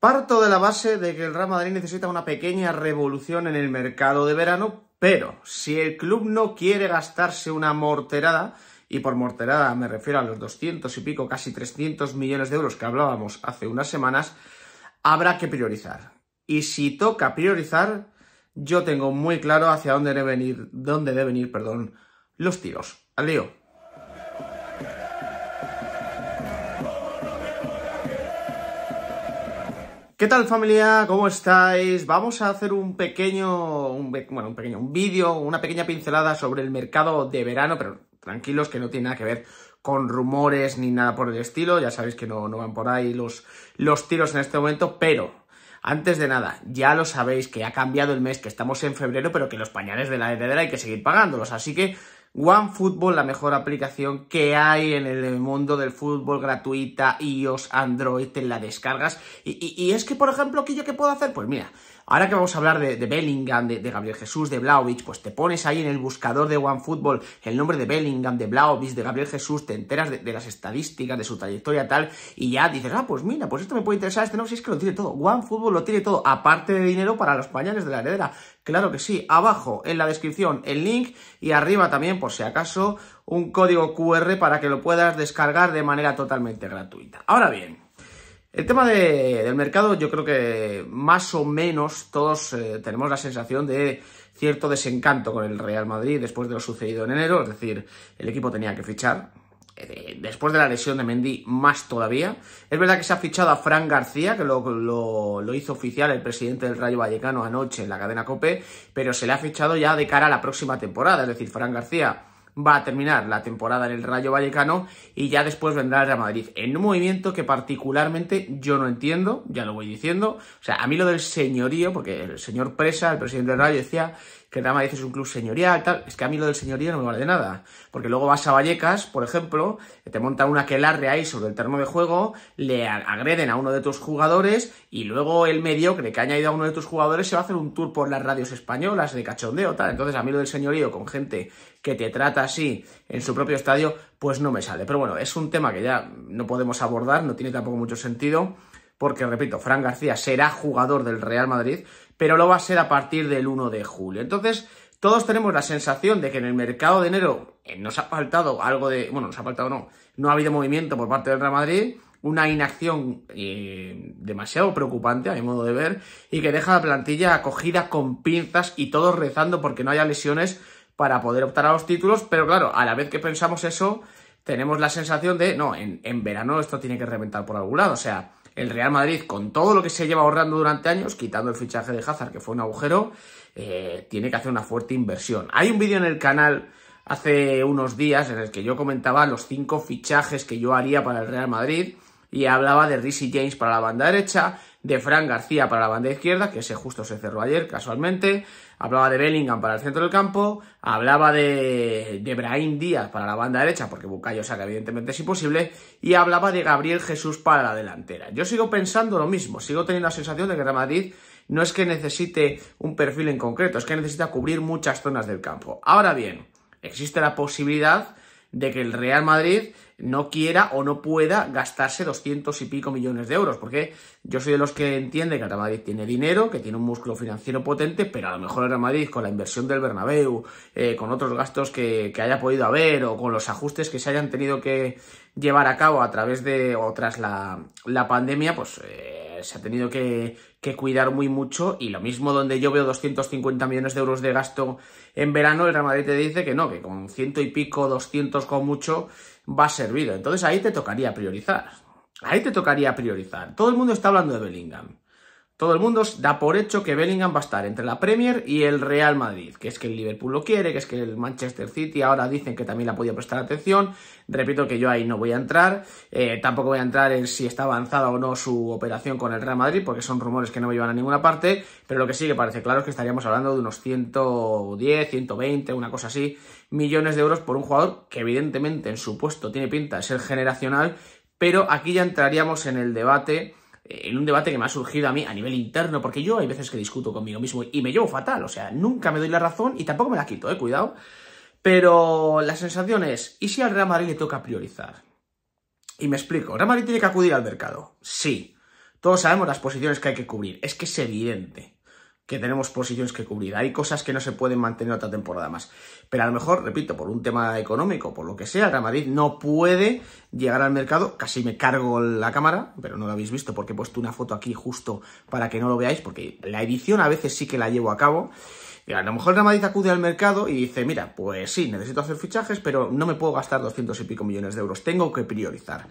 Parto de la base de que el Real Madrid necesita una pequeña revolución en el mercado de verano, pero si el club no quiere gastarse una morterada, y por morterada me refiero a los 200 y pico, casi 300 millones de euros que hablábamos hace unas semanas, habrá que priorizar. Y si toca priorizar, yo tengo muy claro hacia dónde deben ir, dónde deben ir, perdón, los tiros. Al ¿Qué tal familia? ¿Cómo estáis? Vamos a hacer un pequeño, un, bueno, un pequeño, un vídeo, una pequeña pincelada sobre el mercado de verano, pero tranquilos que no tiene nada que ver con rumores ni nada por el estilo, ya sabéis que no, van por ahí los, los tiros en este momento, pero antes de nada, ya lo sabéis que ha cambiado el mes, que estamos en febrero, pero que los pañales de la heredera hay que seguir pagándolos, así que OneFootball, la mejor aplicación que hay en el mundo del fútbol gratuita, iOS, Android, te la descargas. Y, y, es que, por ejemplo, ¿qué yo qué puedo hacer? Pues mira, Ahora que vamos a hablar de, Bellingham, de, Gabriel Jesús, de Blaovic, pues te pones ahí en el buscador de OneFootball el nombre de Bellingham, de Blaovic, de Gabriel Jesús, te enteras de, las estadísticas, de su trayectoria tal, y ya dices, ah, pues mira, pues esto me puede interesar, este no, si es que lo tiene todo. OneFootball lo tiene todo, aparte de dinero para los pañales de la heredera. Claro que sí, abajo en la descripción el link y arriba también, por si acaso, un código QR para que lo puedas descargar de manera totalmente gratuita. Ahora bien, el tema del mercado, yo creo que más o menos todos eh, tenemos la sensación de cierto desencanto con el Real Madrid después de lo sucedido en enero, es decir, el equipo tenía que fichar. Eh, después de la lesión de Mendy, más todavía. Es verdad que se ha fichado a Fran García, que lo, lo, hizo oficial el presidente del Rayo Vallecano anoche en la cadena Cope, pero se le ha fichado ya de cara a la próxima temporada. Es decir, Fran García va a terminar la temporada en el Rayo Vallecano y ya después vendrá el Real Madrid. En un movimiento que particularmente yo no entiendo, ya lo voy diciendo. O sea, a mí lo del señorío, porque el señor Presa, el presidente del Rayo, decía que Dama dices? un club señorial, tal. Es que a mí lo del señorío no me vale de nada. Porque luego vas a Vallecas, por ejemplo, te montan una que quelarre ahí sobre el terreno de juego, le agreden a uno de tus jugadores y luego el mediocre que ha añadido a uno de tus jugadores se va a hacer un tour por las radios españolas de cachondeo, tal. Entonces a mí lo del señorío con gente que te trata así en su propio estadio, pues no me sale. Pero bueno, es un tema que ya no podemos abordar, no tiene tampoco mucho sentido porque repito, Fran García será jugador del Real Madrid pero lo va a ser a partir del 1 de julio. Entonces, todos tenemos la sensación de que en el mercado de enero eh, nos ha faltado algo de... Bueno, nos ha faltado no, no ha habido movimiento por parte del Real Madrid, una inacción eh, demasiado preocupante a mi modo de ver y que deja la plantilla acogida con pinzas y todos rezando porque no haya lesiones para poder optar a los títulos, pero claro, a la vez que pensamos eso, tenemos la sensación de, no, en verano esto tiene que reventar por algún lado, o sea, el Real Madrid, con todo lo que se lleva ahorrando durante años, quitando el fichaje de Hazard, que fue un agujero, eh, tiene que hacer una fuerte inversión. Hay un vídeo en el canal hace unos días en el que yo comentaba los cinco fichajes que yo haría para el Real Madrid y hablaba de Rizzy James para la banda derecha, de Fran García para la banda izquierda, que ese justo se cerró ayer casualmente, hablaba de Bellingham para el centro del campo, hablaba de, de Brahim Díaz para la banda derecha, porque Bucayo saca evidentemente es imposible. y hablaba de Gabriel Jesús para la delantera. Yo sigo pensando lo mismo, sigo teniendo la sensación de que Real Madrid no es que necesite un perfil en concreto, es que necesita cubrir muchas zonas del campo. Ahora bien, existe la posibilidad de que el Real Madrid no quiera o no pueda gastarse 200 y pico millones de euros, porque yo soy de los que entiende que el Real Madrid tiene dinero, que tiene un músculo financiero potente, pero a lo mejor el Real Madrid con la inversión del Bernabéu, eh, con otros gastos que, que, haya podido haber o con los ajustes que se hayan tenido que llevar a cabo a través de o tras la, la pandemia, pues... Eh, se ha tenido que, cuidar muy mucho y lo mismo donde yo veo 250 millones de euros de gasto en verano, el Real Madrid te dice que no, que con ciento y pico, 200 con mucho, va a servido. Entonces ahí te tocaría priorizar. Ahí te tocaría priorizar. Todo el mundo está hablando de Bellingham todo el mundo da por hecho que Bellingham va a estar entre la Premier y el Real Madrid, que es que el Liverpool lo quiere, que es que el Manchester City ahora dicen que también la podía prestar atención. Repito que yo ahí no voy a entrar, eh, tampoco voy a entrar en si está avanzada o no su operación con el Real Madrid, porque son rumores que no me llevan a ninguna parte, pero lo que sí que parece claro es que estaríamos hablando de unos 110, 120, una cosa así, millones de euros por un jugador que evidentemente en su puesto tiene pinta de ser generacional, pero aquí ya entraríamos en el debate en un debate que me ha surgido a mí a nivel interno, porque yo hay veces que discuto conmigo mismo y me llevo fatal, o sea, nunca me doy la razón y tampoco me la quito, eh, cuidado. Pero la sensación es, ¿y si al Real Madrid le toca priorizar? Y me explico, Real Madrid tiene que acudir al mercado, sí. Todos sabemos las posiciones que hay que cubrir, es que es evidente que tenemos posiciones que cubrir. Hay cosas que no se pueden mantener otra temporada más. Pero a lo mejor, repito, por un tema económico, por lo que sea, Real Madrid no puede llegar al mercado. Casi me cargo la cámara, pero no lo habéis visto porque he puesto una foto aquí justo para que no lo veáis, porque la edición a veces sí que la llevo a cabo. a lo mejor Real Madrid acude al mercado y dice, mira, pues sí, necesito hacer fichajes, pero no me puedo gastar 200 y pico millones de euros, tengo que priorizar.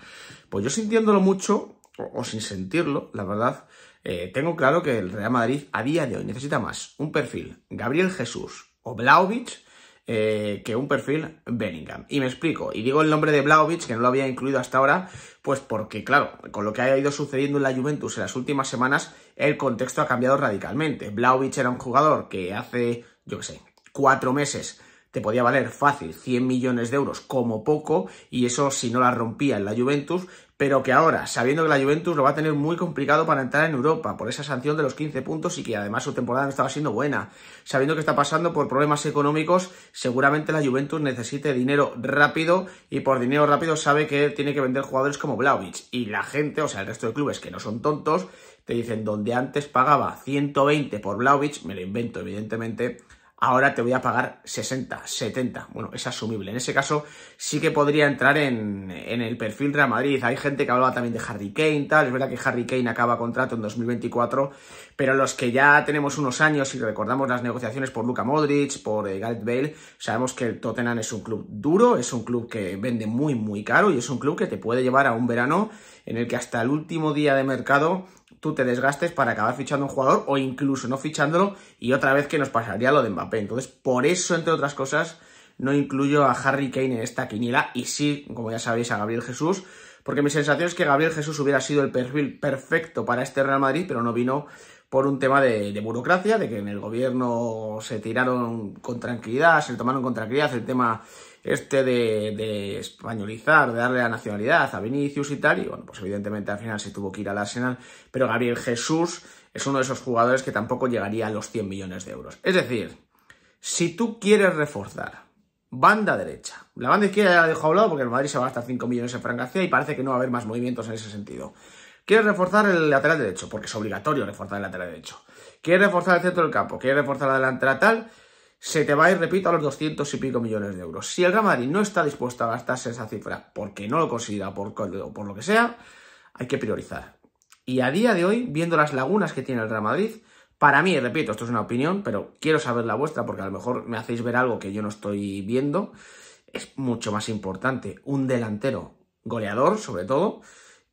Pues yo sintiéndolo mucho, o sin sentirlo, la verdad, eh, tengo claro que el Real Madrid a día de hoy necesita más un perfil Gabriel Jesús o Blaovic eh, que un perfil Bellingham. Y me explico, y digo el nombre de Blaovic, que no lo había incluido hasta ahora, pues porque, claro, con lo que ha ido sucediendo en la Juventus en las últimas semanas, el contexto ha cambiado radicalmente. Blaovic era un jugador que hace, yo qué sé, cuatro meses te podía valer fácil 100 millones de euros como poco, y eso si no la rompía en la Juventus, pero que ahora, sabiendo que la Juventus lo va a tener muy complicado para entrar en Europa por esa sanción de los 15 puntos y que además su temporada no estaba siendo buena, sabiendo que está pasando por problemas económicos, seguramente la Juventus necesite dinero rápido y por dinero rápido sabe que tiene que vender jugadores como Blaovic y la gente, o sea, el resto de clubes que no son tontos, te dicen donde antes pagaba 120 por Blaovic, me lo invento evidentemente, ahora te voy a pagar 60, 70. Bueno, es asumible. En ese caso sí que podría entrar en, el perfil Real Madrid. Hay gente que hablaba también de Harry Kane, tal. Es verdad que Harry Kane acaba contrato en 2024, pero los que ya tenemos unos años y recordamos las negociaciones por Luka Modric, por eh, Gareth Bale, sabemos que el Tottenham es un club duro, es un club que vende muy, muy caro y es un club que te puede llevar a un verano en el que hasta el último día de mercado tú te desgastes para acabar fichando un jugador o incluso no fichándolo y otra vez que nos pasaría lo de Mbappé. Entonces, por eso, entre otras cosas, no incluyo a Harry Kane en esta quiniela y sí, como ya sabéis, a Gabriel Jesús, porque mi sensación es que Gabriel Jesús hubiera sido el perfil perfecto para este Real Madrid, pero no vino por un tema de, de, burocracia, de que en el gobierno se tiraron con tranquilidad, se tomaron con tranquilidad el tema este de, españolizar, de darle la nacionalidad a Vinicius y tal, y bueno, pues evidentemente al final se tuvo que ir al Arsenal, pero Gabriel Jesús es uno de esos jugadores que tampoco llegaría a los 100 millones de euros. Es decir, si tú quieres reforzar banda derecha, la banda izquierda ya la dejo hablado porque el Madrid se va a gastar 5 millones en francacia y parece que no va a haber más movimientos en ese sentido. Quieres reforzar el lateral derecho, porque es obligatorio reforzar el lateral derecho. Quieres reforzar el centro del campo, quieres reforzar la delantera tal, se te va a ir, repito, a los 200 y pico millones de euros. Si el Real Madrid no está dispuesto a gastarse esa cifra porque no lo considera por, o por lo que sea, hay que priorizar. Y a día de hoy, viendo las lagunas que tiene el Real Madrid, para mí, repito, esto es una opinión, pero quiero saber la vuestra porque a lo mejor me hacéis ver algo que yo no estoy viendo. Es mucho más importante un delantero goleador, sobre todo,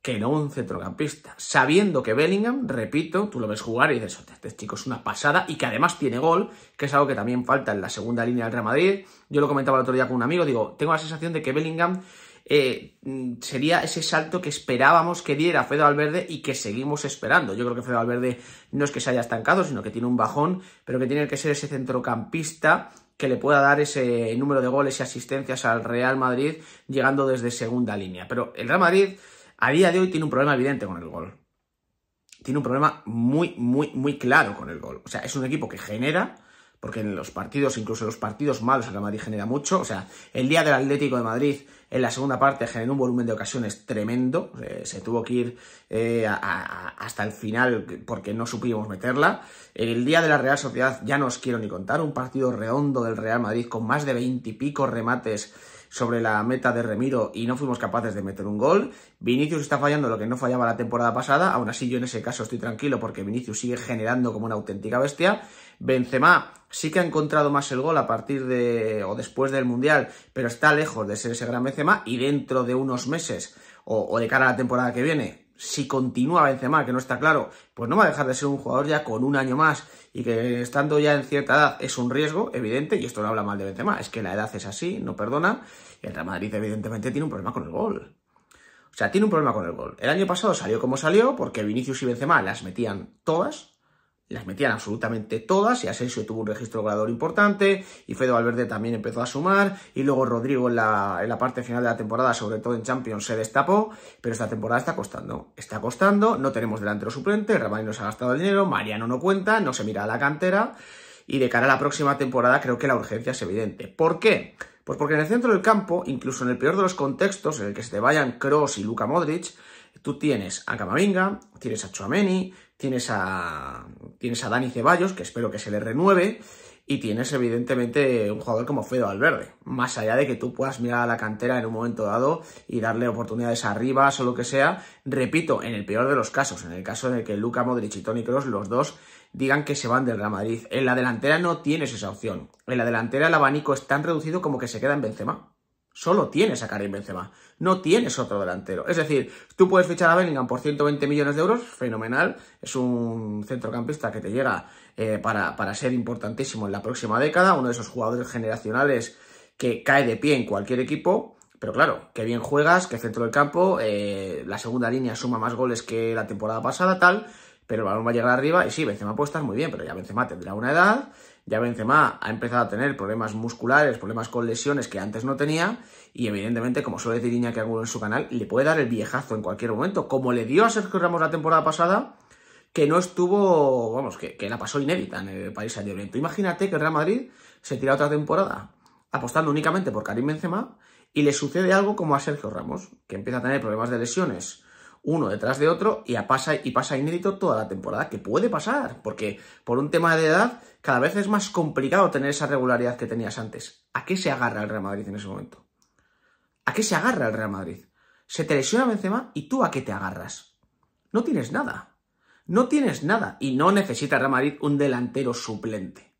que no un centrocampista. Sabiendo que Bellingham, repito, tú lo ves jugar y dices, este chico es una pasada y que además tiene gol, que es algo que también falta en la segunda línea del Real Madrid. Yo lo comentaba el otro día con un amigo, digo, tengo la sensación de que Bellingham eh, sería ese salto que esperábamos que diera Fede Valverde y que seguimos esperando. Yo creo que Fede Alverde no es que se haya estancado, sino que tiene un bajón, pero que tiene que ser ese centrocampista que le pueda dar ese número de goles y asistencias al Real Madrid llegando desde segunda línea. Pero el Real Madrid a día de hoy tiene un problema evidente con el gol. Tiene un problema muy, muy, muy claro con el gol. O sea, es un equipo que genera, porque en los partidos, incluso en los partidos malos, el Madrid genera mucho. O sea, el día del Atlético de Madrid, en la segunda parte, generó un volumen de ocasiones tremendo. Eh, se tuvo que ir eh, hasta el final porque no supimos meterla. El día de la Real Sociedad, ya no os quiero ni contar, un partido redondo del Real Madrid con más de veintipico y remates sobre la meta de Remiro y no fuimos capaces de meter un gol. Vinicius está fallando lo que no fallaba la temporada pasada, aún así yo en ese caso estoy tranquilo porque Vinicius sigue generando como una auténtica bestia. Benzema sí que ha encontrado más el gol a partir de o después del Mundial, pero está lejos de ser ese gran Benzema y dentro de unos meses o de cara a la temporada que viene si continúa Benzema, que no está claro, pues no va a dejar de ser un jugador ya con un año más y que estando ya en cierta edad es un riesgo evidente, y esto no habla mal de Benzema, es que la edad es así, no perdona, y el Real Madrid evidentemente tiene un problema con el gol. O sea, tiene un problema con el gol. El año pasado salió como salió, porque Vinicius y Benzema las metían todas, las metían absolutamente todas y Asensio tuvo un registro goleador importante y Fede Valverde también empezó a sumar y luego Rodrigo en la, parte final de la temporada, sobre todo en Champions, se destapó, pero esta temporada está costando, está costando, no tenemos delantero suplente, Ramani nos ha gastado el dinero, Mariano no cuenta, no se mira a la cantera y de cara a la próxima temporada creo que la urgencia es evidente. ¿Por qué? Pues porque en el centro del campo, incluso en el peor de los contextos en el que se te vayan Kroos y Luka Modric, tú tienes a Camavinga, tienes a Chuameni. Tienes a, tienes a Dani Ceballos, que espero que se le renueve, y tienes evidentemente un jugador como Fedo Alverde. Más allá de que tú puedas mirar a la cantera en un momento dado y darle oportunidades arriba o lo que sea, repito, en el peor de los casos, en el caso de que Luca Modric y Toni Kroos, los dos, digan que se van del Real Madrid. En la delantera no tienes esa opción. En la delantera el abanico es tan reducido como que se queda en Benzema. Solo tienes a Karim Benzema, no tienes otro delantero. Es decir, tú puedes fichar a Bellingham por 120 millones de euros, fenomenal, es un centrocampista que te llega eh, para, ser importantísimo en la próxima década, uno de esos jugadores generacionales que cae de pie en cualquier equipo, pero claro, que bien juegas, que centro del campo, eh, la segunda línea suma más goles que la temporada pasada, tal, pero el balón va a llegar arriba y sí, Benzema puede estar muy bien, pero ya Benzema tendrá una edad ya Benzema ha empezado a tener problemas musculares, problemas con lesiones que antes no tenía y evidentemente, como suele decir que alguno en su canal, le puede dar el viejazo en cualquier momento, como le dio a Sergio Ramos la temporada pasada, que no estuvo, vamos, que, la pasó inédita en el país Saint Imagínate que el Real Madrid se tira otra temporada apostando únicamente por Karim Benzema y le sucede algo como a Sergio Ramos, que empieza a tener problemas de lesiones, uno detrás de otro y pasa, y pasa inédito toda la temporada, que puede pasar, porque por un tema de edad cada vez es más complicado tener esa regularidad que tenías antes. ¿A qué se agarra el Real Madrid en ese momento? ¿A qué se agarra el Real Madrid? Se te lesiona Benzema y tú a qué te agarras. No tienes nada. No tienes nada y no necesita el Real Madrid un delantero suplente.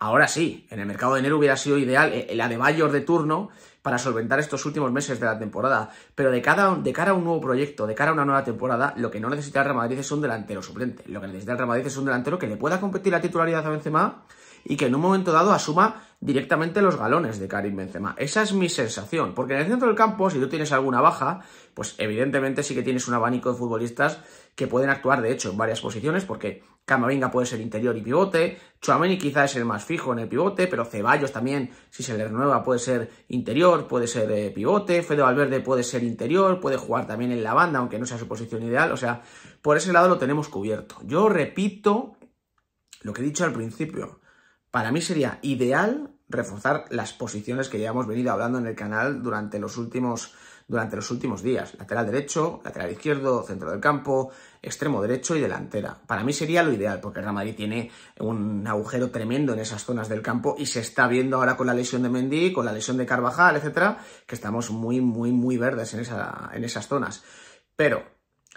Ahora sí, en el mercado de enero hubiera sido ideal eh, la de de turno para solventar estos últimos meses de la temporada. Pero de, cada, de cara a un nuevo proyecto, de cara a una nueva temporada, lo que no necesita el Real Madrid es un delantero suplente. Lo que necesita el Real Madrid es un delantero que le pueda competir la titularidad a Benzema y que en un momento dado asuma directamente los galones de Karim Benzema. Esa es mi sensación, porque en el centro del campo, si tú tienes alguna baja, pues evidentemente sí que tienes un abanico de futbolistas que pueden actuar, de hecho, en varias posiciones, porque Camavinga puede ser interior y pivote, Chuameni quizá es el más fijo en el pivote, pero Ceballos también, si se le renueva, puede ser interior, puede ser eh, pivote, Fede Valverde puede ser interior, puede jugar también en la banda, aunque no sea su posición ideal, o sea, por ese lado lo tenemos cubierto. Yo repito lo que he dicho al principio, para mí sería ideal reforzar las posiciones que ya hemos venido hablando en el canal durante los últimos, durante los últimos días. Lateral derecho, lateral izquierdo, centro del campo, extremo derecho y delantera. Para mí sería lo ideal, porque Real Madrid tiene un agujero tremendo en esas zonas del campo y se está viendo ahora con la lesión de Mendy, con la lesión de Carvajal, etcétera, que estamos muy, muy, muy verdes en, en esas zonas. Pero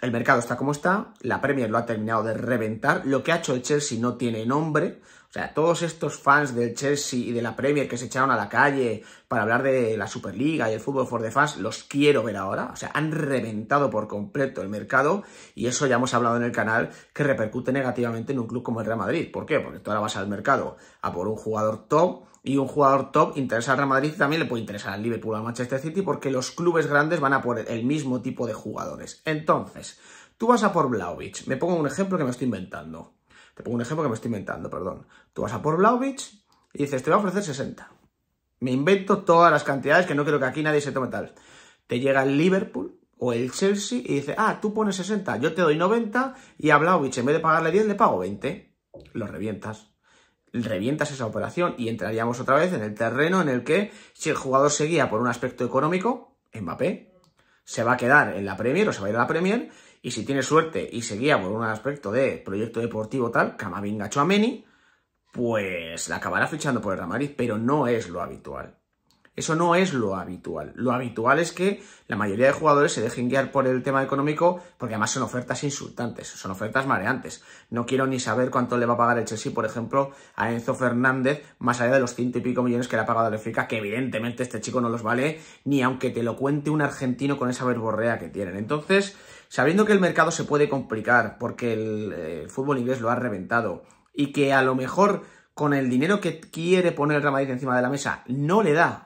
el mercado está como está, la Premier lo ha terminado de reventar, lo que ha hecho el Chelsea no tiene nombre, o sea, todos estos fans del Chelsea y de la Premier que se echaron a la calle para hablar de la Superliga y el fútbol for the fans, los quiero ver ahora, o sea, han reventado por completo el mercado y eso ya hemos hablado en el canal que repercute negativamente en un club como el Real Madrid. ¿Por qué? Porque tú ahora vas al mercado a por un jugador top, y un jugador top interesa al Madrid también le puede interesar al Liverpool o al Manchester City porque los clubes grandes van a por el mismo tipo de jugadores. Entonces, tú vas a por Vlaovic. Me pongo un ejemplo que me estoy inventando. Te pongo un ejemplo que me estoy inventando, perdón. Tú vas a por Vlaovic y dices, te voy a ofrecer 60. Me invento todas las cantidades que no creo que aquí nadie se tome tal. Te llega el Liverpool o el Chelsea y dice, ah, tú pones 60, yo te doy 90 y a Vlaovic en vez de pagarle 10 le pago 20. Lo revientas revientas esa operación y entraríamos otra vez en el terreno en el que si el jugador seguía por un aspecto económico, Mbappé se va a quedar en la Premier o se va a ir a la Premier y si tiene suerte y seguía por un aspecto de proyecto deportivo tal, Camavinga Chouameni, pues la acabará fichando por el Real Madrid, pero no es lo habitual. Eso no es lo habitual. Lo habitual es que la mayoría de jugadores se dejen guiar por el tema económico, porque además son ofertas insultantes, son ofertas mareantes. No quiero ni saber cuánto le va a pagar el Chelsea, por ejemplo, a Enzo Fernández, más allá de los ciento y pico millones que le ha pagado el FICA, que evidentemente este chico no los vale, ni aunque te lo cuente un argentino con esa verborrea que tienen. Entonces, sabiendo que el mercado se puede complicar, porque el, eh, fútbol inglés lo ha reventado, y que a lo mejor con el dinero que quiere poner el Real encima de la mesa no le da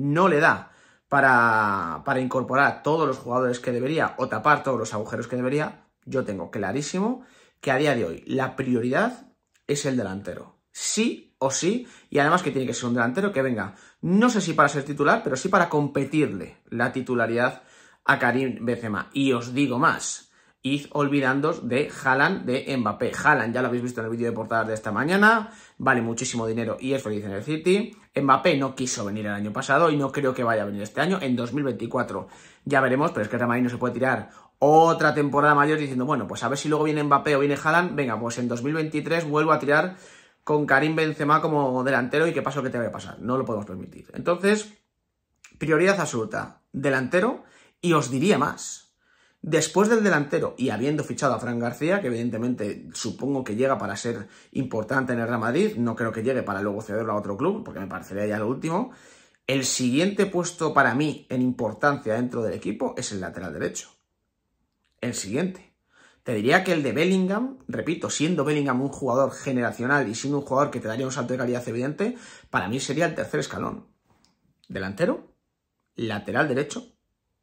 no le da para, incorporar a todos los jugadores que debería o tapar todos los agujeros que debería, yo tengo clarísimo que a día de hoy la prioridad es el delantero. Sí o sí, y además que tiene que ser un delantero que venga, no sé si para ser titular, pero sí para competirle la titularidad a Karim Benzema. Y os digo más, Id olvidándos de Haaland de Mbappé. Haaland ya lo habéis visto en el vídeo de portadas de esta mañana, vale muchísimo dinero y es feliz en el City. Mbappé no quiso venir el año pasado y no creo que vaya a venir este año, en 2024. Ya veremos, pero es que el no se puede tirar otra temporada mayor diciendo, bueno, pues a ver si luego viene Mbappé o viene Haaland, venga, pues en 2023 vuelvo a tirar con Karim Benzema como delantero y qué lo que te va a pasar. No lo podemos permitir. Entonces, prioridad absoluta, delantero y os diría más. Después del delantero y habiendo fichado a Fran García, que evidentemente supongo que llega para ser importante en el Real Madrid, no creo que llegue para luego cederlo a otro club, porque me parecería ya lo último. El siguiente puesto para mí en importancia dentro del equipo es el lateral derecho. El siguiente. Te diría que el de Bellingham, repito, siendo Bellingham un jugador generacional y siendo un jugador que te daría un salto de calidad evidente, para mí sería el tercer escalón. Delantero, lateral derecho,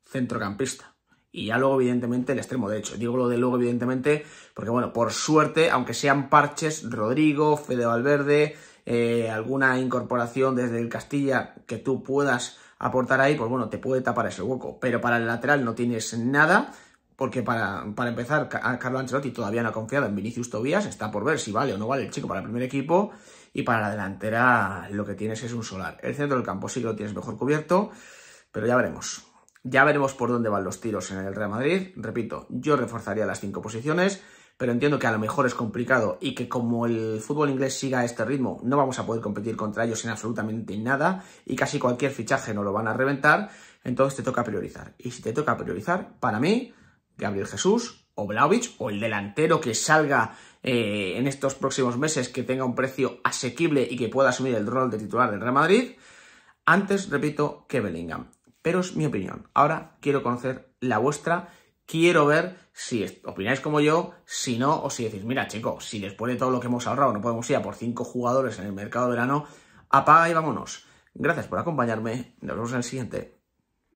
centrocampista y ya luego, evidentemente, el extremo derecho. Digo lo de luego, evidentemente, porque, bueno, por suerte, aunque sean parches, Rodrigo, Fede Valverde, eh, alguna incorporación desde el Castilla que tú puedas aportar ahí, pues bueno, te puede tapar ese hueco. Pero para el lateral no tienes nada, porque para, empezar, Carlo Ancelotti todavía no ha confiado en Vinicius Tobias está por ver si vale o no vale el chico para el primer equipo. Y para la delantera lo que tienes es un solar. El centro del campo sí lo tienes mejor cubierto, pero ya veremos. Ya veremos por dónde van los tiros en el Real Madrid. Repito, yo reforzaría las cinco posiciones, pero entiendo que a lo mejor es complicado y que como el fútbol inglés siga a este ritmo, no vamos a poder competir contra ellos en absolutamente nada y casi cualquier fichaje no lo van a reventar. Entonces te toca priorizar. Y si te toca priorizar, para mí, Gabriel Jesús o Blaovic o el delantero que salga eh, en estos próximos meses, que tenga un precio asequible y que pueda asumir el rol de titular del Real Madrid, antes, repito, que Bellingham pero es mi opinión. Ahora quiero conocer la vuestra, quiero ver si opináis como yo, si no, o si decís, mira chicos, si después de todo lo que hemos ahorrado no podemos ir a por cinco jugadores en el mercado de verano, apaga y vámonos. Gracias por acompañarme, nos vemos en el siguiente.